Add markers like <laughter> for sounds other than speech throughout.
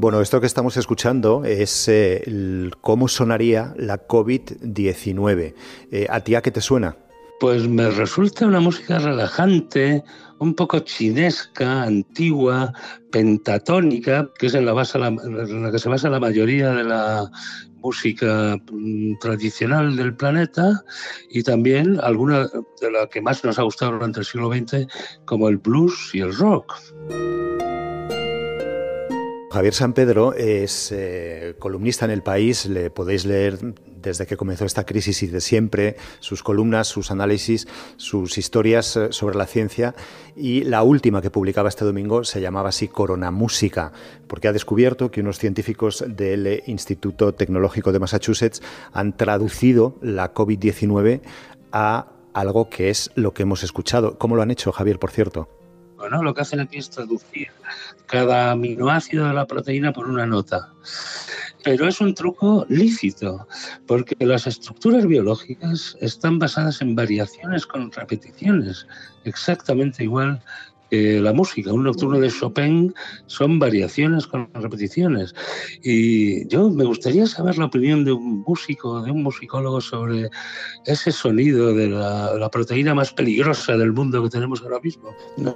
Bueno, esto que estamos escuchando es eh, cómo sonaría la COVID-19. Eh, ¿A ti a qué te suena? Pues me resulta una música relajante, un poco chinesca, antigua, pentatónica, que es en la, base la que se basa la mayoría de la música mm, tradicional del planeta y también alguna de la que más nos ha gustado durante el siglo XX, como el blues y el rock. Javier San Pedro es eh, columnista en El País, le podéis leer desde que comenzó esta crisis y de siempre, sus columnas, sus análisis, sus historias eh, sobre la ciencia y la última que publicaba este domingo se llamaba así Corona Música, porque ha descubierto que unos científicos del Instituto Tecnológico de Massachusetts han traducido la COVID-19 a algo que es lo que hemos escuchado. ¿Cómo lo han hecho, Javier, por cierto? Lo que hacen aquí es traducir cada aminoácido de la proteína por una nota. Pero es un truco lícito, porque las estructuras biológicas están basadas en variaciones con repeticiones, exactamente igual eh, la música. Un nocturno de Chopin son variaciones con repeticiones. Y yo me gustaría saber la opinión de un músico, de un musicólogo sobre ese sonido de la, la proteína más peligrosa del mundo que tenemos ahora mismo.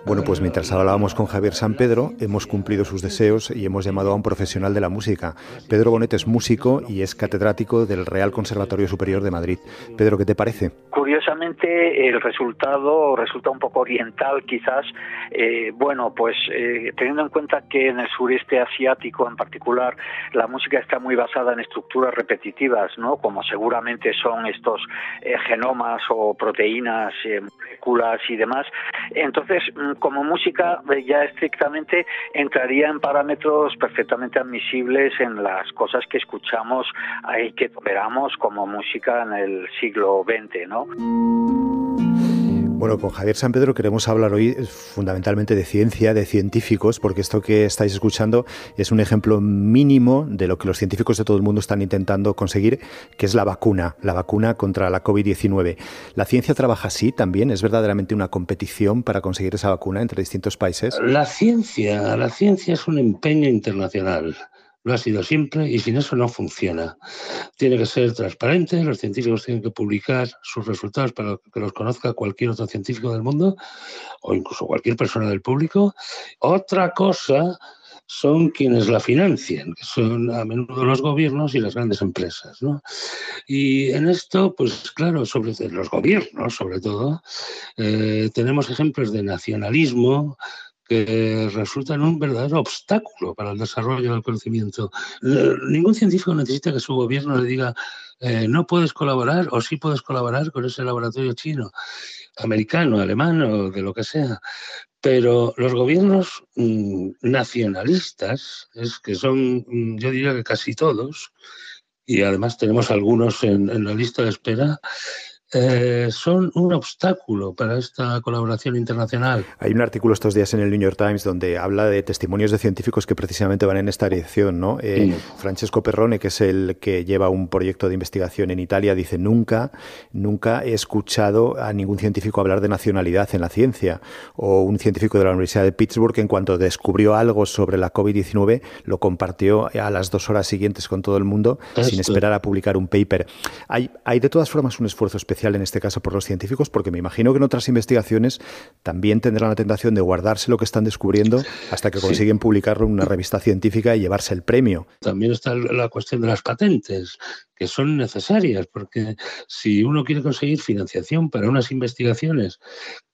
Bueno, pues mientras hablábamos con Javier San Pedro, hemos cumplido sus deseos y hemos llamado a un profesional de la música. Pedro Bonet es músico y es catedrático del Real Conservatorio Superior de Madrid. Pedro, ¿qué te parece? Curiosamente, el resultado resulta un poco oriental quizás eh, bueno, pues eh, teniendo en cuenta que en el sureste asiático en particular la música está muy basada en estructuras repetitivas, ¿no? Como seguramente son estos eh, genomas o proteínas, moléculas y demás. Entonces, mm, como música ya estrictamente entraría en parámetros perfectamente admisibles en las cosas que escuchamos y que operamos como música en el siglo XX, ¿no? Bueno, con Javier San Pedro queremos hablar hoy eh, fundamentalmente de ciencia, de científicos, porque esto que estáis escuchando es un ejemplo mínimo de lo que los científicos de todo el mundo están intentando conseguir, que es la vacuna, la vacuna contra la COVID-19. La ciencia trabaja así también, es verdaderamente una competición para conseguir esa vacuna entre distintos países. La ciencia, la ciencia es un empeño internacional lo ha sido siempre y sin eso no funciona. Tiene que ser transparente, los científicos tienen que publicar sus resultados para que los conozca cualquier otro científico del mundo o incluso cualquier persona del público. Otra cosa son quienes la financian, que son a menudo los gobiernos y las grandes empresas. Y en esto, pues claro, sobre los gobiernos sobre todo, eh, tenemos ejemplos de nacionalismo, que resultan un verdadero obstáculo para el desarrollo del conocimiento. Ningún científico necesita que su gobierno le diga eh, no puedes colaborar o sí puedes colaborar con ese laboratorio chino, americano, alemán o de lo que sea. Pero los gobiernos mm, nacionalistas, es que son, mm, yo diría que casi todos, y además tenemos algunos en la lista de espera, eh, son un obstáculo para esta colaboración internacional. Hay un artículo estos días en el New York Times donde habla de testimonios de científicos que precisamente van en esta dirección. ¿no? Eh, Francesco Perrone, que es el que lleva un proyecto de investigación en Italia, dice, nunca, nunca he escuchado a ningún científico hablar de nacionalidad en la ciencia. O un científico de la Universidad de Pittsburgh, en cuanto descubrió algo sobre la COVID-19, lo compartió a las dos horas siguientes con todo el mundo sin esperar a publicar un paper. Hay, hay de todas formas un esfuerzo especial en este caso por los científicos? Porque me imagino que en otras investigaciones también tendrán la tentación de guardarse lo que están descubriendo hasta que consiguen publicarlo en una revista científica y llevarse el premio. También está la cuestión de las patentes, que son necesarias, porque si uno quiere conseguir financiación para unas investigaciones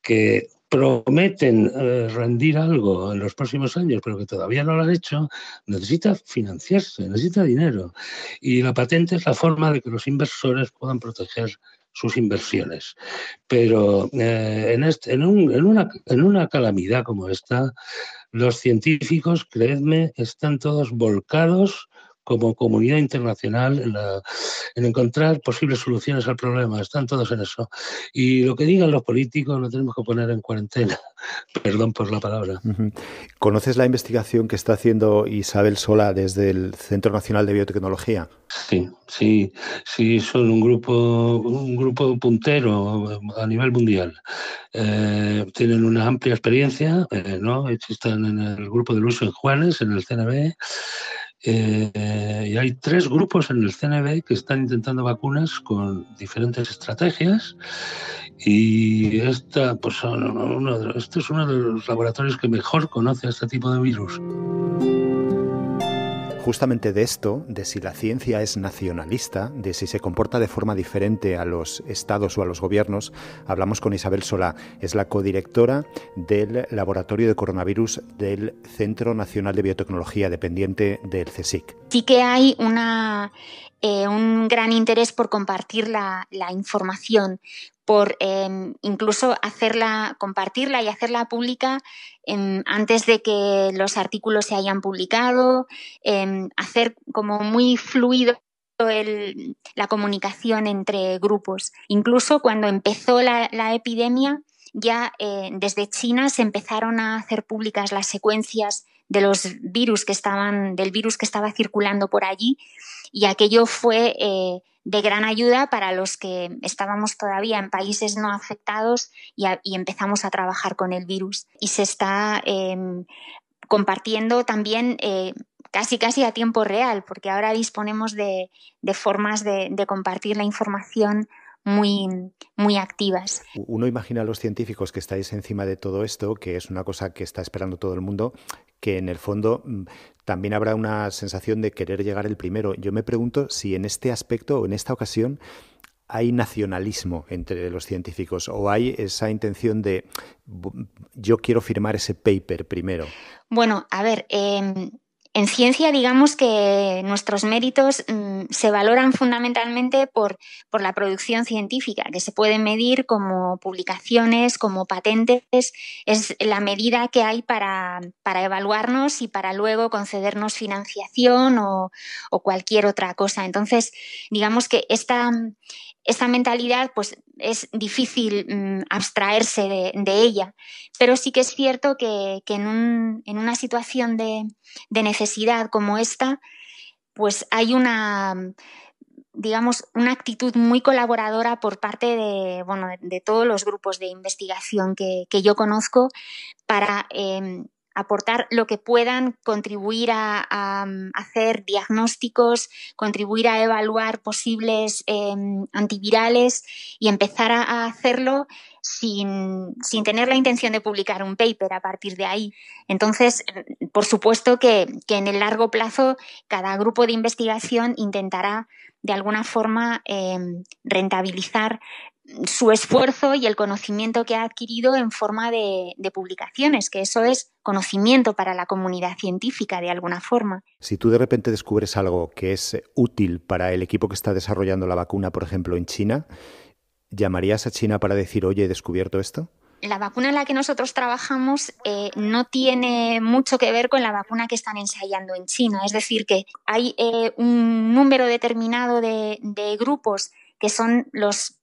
que prometen eh, rendir algo en los próximos años, pero que todavía no lo han hecho, necesita financiarse, necesita dinero. Y la patente es la forma de que los inversores puedan proteger sus inversiones. Pero eh, en, en, una, en una calamidad como esta, los científicos, creedme, están todos volcados como comunidad internacional en, encontrar posibles soluciones al problema. Están todos en eso. Y lo que digan los políticos lo tenemos que poner en cuarentena. <laughs> Perdón por la palabra. ¿Conoces la investigación que está haciendo Isabel Sola desde el Centro Nacional de Biotecnología? Sí, sí, sí, son un grupo, un grupo puntero a nivel mundial. Eh, tienen una amplia experiencia, eh, ¿no? Están en el grupo de uso en Juanes, en el CNB. Eh, y hay tres grupos en el CNB que están intentando vacunas con diferentes estrategias. Y esta, pues, uno este es uno de los laboratorios que mejor conoce a este tipo de virus justamente de esto, de si la ciencia es nacionalista, de si se comporta de forma diferente a los estados o a los gobiernos, hablamos con Isabel Solá. Es la codirectora del Laboratorio de Coronavirus del Centro Nacional de Biotecnología, dependiente del CSIC. Sí que hay una, eh, un gran interés por compartir la información por em, incluso hacerla, compartirla y hacerla pública em, antes de que los artículos se hayan publicado, em, hacer como muy fluido la comunicación entre grupos. Incluso cuando empezó la, la epidemia, ya eh, desde China se empezaron a hacer públicas las secuencias de los virus que estaban, del virus que estaba circulando por allí, y aquello fue eh, de gran ayuda para los que estábamos todavía en países no afectados y, empezamos a trabajar con el virus. Y se está em, compartiendo también eh, casi casi a tiempo real, porque ahora disponemos de, formas de, de compartir la información muy, muy activas. Uno imagina a los científicos que estáis encima de todo esto, que es una cosa que está esperando todo el mundo, que en el fondo mm, también habrá una sensación de querer llegar el primero. Yo me pregunto si en este aspecto o en esta ocasión hay nacionalismo entre los científicos o hay esa intención de yo quiero firmar ese paper primero. Bueno, a ver, em, en ciencia, digamos que nuestros méritos mm, se valoran fundamentalmente por, la producción científica, que se puede medir como publicaciones, como patentes, es la medida que hay para, evaluarnos y para luego concedernos financiación o, cualquier otra cosa. Entonces, digamos que esta, esta mentalidad pues es difícil mm, abstraerse de, ella, pero sí que es cierto que, en, una situación de, necesidad como esta, pues hay una digamos una actitud muy colaboradora por parte de, todos los grupos de investigación que, yo conozco para em, aportar lo que puedan, contribuir a, mm, hacer diagnósticos, contribuir a evaluar posibles em, antivirales y empezar a, hacerlo sin, tener la intención de publicar un paper a partir de ahí. Entonces, mm, por supuesto que, en el largo plazo cada grupo de investigación intentará de alguna forma em, rentabilizar su esfuerzo y el conocimiento que ha adquirido en forma de, publicaciones, que eso es conocimiento para la comunidad científica de alguna forma. Si tú de repente descubres algo que es eh, útil para el equipo que está desarrollando la vacuna, por ejemplo, en China, ¿llamarías a China para decir, oye, he descubierto esto? La vacuna en la que nosotros trabajamos eh, no tiene mucho que ver con la vacuna que están ensayando en China. Es decir, que hay eh, un número determinado de grupos que son los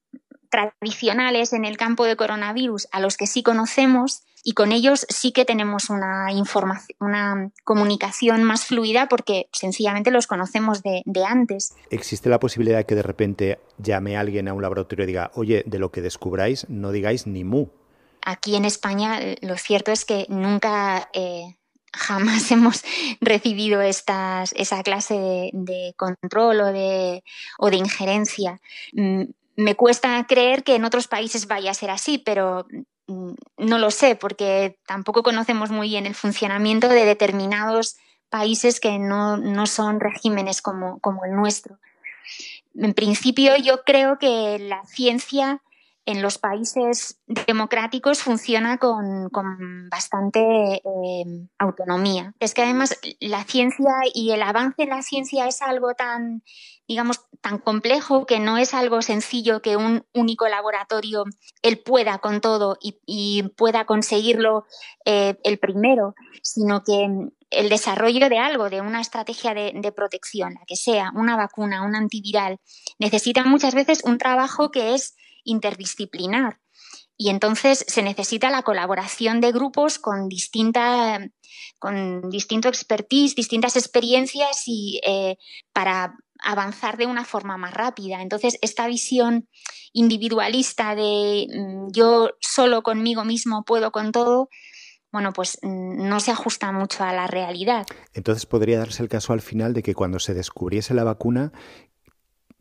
tradicionales en el campo de coronavirus a los que sí conocemos y con ellos sí que tenemos una, una comunicación más fluida porque sencillamente los conocemos de, antes. ¿Existe la posibilidad de que de repente llame alguien a un laboratorio y diga, oye, de lo que descubráis no digáis ni mu? Aquí en España lo cierto es que nunca... Eh, jamás <laughs> hemos recibido esa clase de, control o de, o de, injerencia. Mm, me cuesta creer que en otros países vaya a ser así, pero mm, no lo sé, porque tampoco conocemos muy bien el funcionamiento de determinados países que no, son regímenes como, el nuestro. En principio, yo creo que la ciencia en los países democráticos funciona con, bastante eh, autonomía. Es que además la ciencia y el avance en la ciencia es algo tan, digamos, tan complejo que no es algo sencillo que un único laboratorio él pueda con todo y, pueda conseguirlo eh, el primero, sino que el desarrollo de algo, de una estrategia de, de, protección, la que sea, una vacuna, un antiviral, necesita muchas veces un trabajo que es interdisciplinar. Y entonces se necesita la colaboración de grupos con, distinta, con distinto expertise, distintas experiencias y eh, para avanzar de una forma más rápida. Entonces, esta visión individualista de mm, yo solo conmigo mismo puedo con todo, bueno, pues mm, no se ajusta mucho a la realidad. Entonces podría darse el caso al final de que cuando se descubriese la vacuna,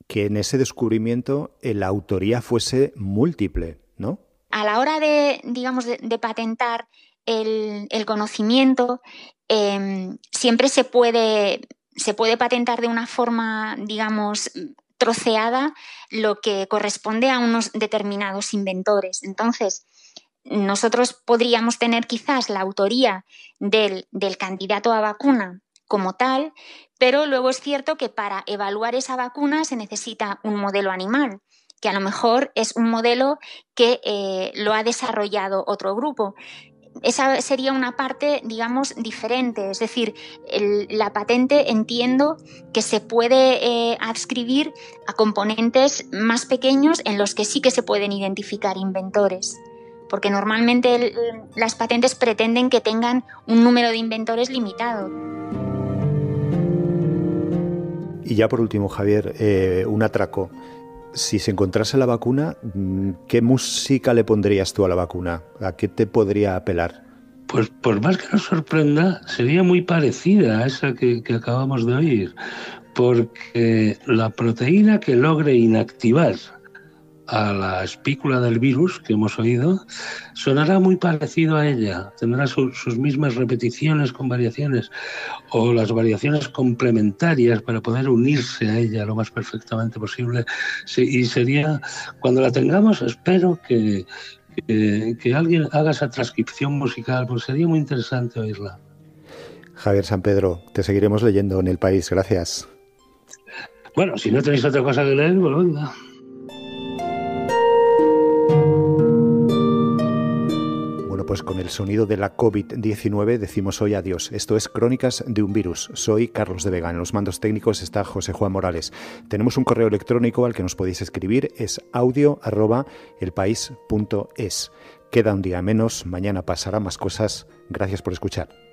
que en ese descubrimiento la autoría fuese múltiple, ¿no? A la hora de, digamos, de, patentar el, conocimiento, em, siempre se puede, se puede patentar de una forma, digamos, troceada lo que corresponde a unos determinados inventores. Entonces, nosotros podríamos tener quizás la autoría del candidato a vacuna como tal, pero luego es cierto que para evaluar esa vacuna se necesita un modelo animal que a lo mejor es un modelo que eh, lo ha desarrollado otro grupo. Esa sería una parte, digamos, diferente. Es decir, la patente entiendo que se puede eh, adscribir a componentes más pequeños en los que sí que se pueden identificar inventores. Porque normalmente las patentes pretenden que tengan un número de inventores limitado. Y ya por último, Javier, eh, un atraco. Si se encontrase la vacuna, mm, ¿qué música le pondrías tú a la vacuna? ¿A qué te podría apelar? Pues por más que nos sorprenda, sería muy parecida a esa que, que acabamos de oír, porque la proteína que logre inactivar a la espícula del virus que hemos oído, sonará muy parecido a ella, tendrá sus mismas repeticiones con variaciones o las variaciones complementarias para poder unirse a ella lo más perfectamente posible. y sería, cuando la tengamos, espero que, que, alguien haga esa transcripción musical, porque sería muy interesante oírla. Javier San Pedro, te seguiremos leyendo en el país, gracias. Bueno, si no tenéis otra cosa que leer, pues venga. pues con el sonido de la COVID-19 decimos hoy adiós. Esto es Crónicas de un Virus. Soy Carlos de Vega. En los mandos técnicos está José Juan Morales. Tenemos un correo electrónico al que nos podéis escribir. Es audio Queda un día menos. Mañana pasará más cosas. Gracias por escuchar.